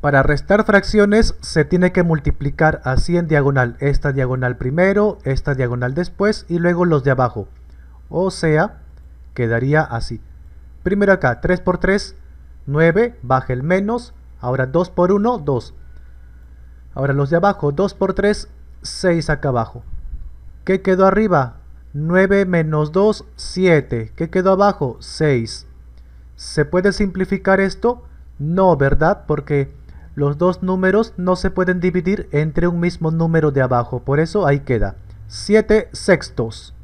Para restar fracciones se tiene que multiplicar así en diagonal, esta diagonal primero, esta diagonal después y luego los de abajo. O sea, quedaría así. Primero acá, 3 por 3, 9, baja el menos, ahora 2 por 1, 2. Ahora los de abajo, 2 por 3, 6 acá abajo. ¿Qué quedó arriba? 9 menos 2, 7. ¿Qué quedó abajo? 6. ¿Se puede simplificar esto? No, ¿verdad? Porque los dos números no se pueden dividir entre un mismo número de abajo, por eso ahí queda. 7 sextos.